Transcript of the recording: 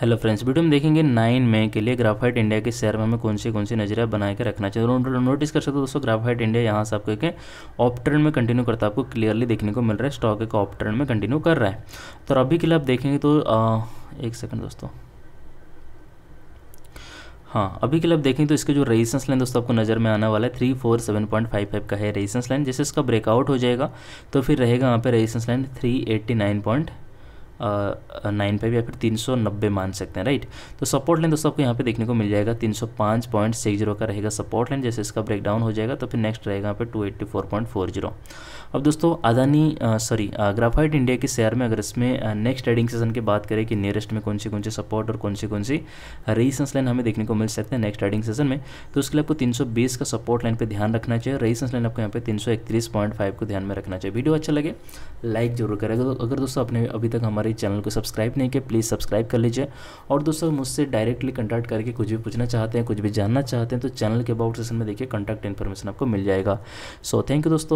hello friends video में देखेंगे nine मई के लिए ग्राफाइट इंडिया के शेयर में हमें कौन सी कौन सी नजरिया बना के रखना चाहिए नोटिस कर सकते हो दोस्तों ग्राफाइट इंडिया यहाँ से आपको एक ऑप्टर्न में कंटिन्यू करता है आपको क्लियरली देखने को मिल रहा है स्टॉक एक ऑप्टर्न में कंटिन्यू कर रहा है तो अभी के लिए आप देखेंगे तो आ, एक सेकेंड दोस्तों हाँ अभी के लिए आप देखेंगे तो इसके जो रेजिस्टेंस लाइन दोस्तों आपको नज़र में आने वाला है three four seven point five five का है रेजिस्टेंस लाइन जैसे इसका ब्रेकआउट हो जाएगा तो फिर रहेगा यहाँ पे resistance line three eighty nine point nine five या फिर तीन सौ नब्बे मान सकते हैं राइट तो सपोर्ट लाइन दोस्तों आपको यहाँ पे देखने को मिल जाएगा तीन सौ पाँच पॉइंट सिक्स जीरो का रहेगा सपोर्ट लाइन जैसे इसका ब्रेकडाउन हो जाएगा तो फिर नेक्स्ट रहेगा यहाँ पे two eighty four point four zero अब दोस्तों अदानी सॉरी ग्राफाइट इंडिया के शेयर में अगर इसमें नेक्स्ट ट्रेडिंग सेशन की बात करें कि नियरेस्ट में कौन सी कौन सी सपोर्ट और कौन सी कौन सी रेजिस्टेंस लाइन हमें देखने को मिल सकते हैं नेक्स्ट ट्रेडिंग सेशन में तो उसके लिए आपको 320 का सपोर्ट लाइन पर ध्यान रखना चाहिए रेजिस्टेंस लाइन आपको यहाँ पे तीन को ध्यान में रखना चाहिए वीडियो अच्छा लगे लाइक जरूर करेगा अगर दोस्तों आपने अभी तक हमारे चैनल को सब्सक्राइब नहीं किया प्लीज़ सब्सक्राइब कर लीजिए और दोस्तों मुझसे डायरेक्टली कंटैक्ट करके कुछ भी पूछना चाहते हैं कुछ भी जानना चाहते हैं तो चैनल के अबाउट सेशन में देखिए कॉन्टैक्ट इन्फॉर्मेशन आपको मिल जाएगा सो थैंक यू दोस्तों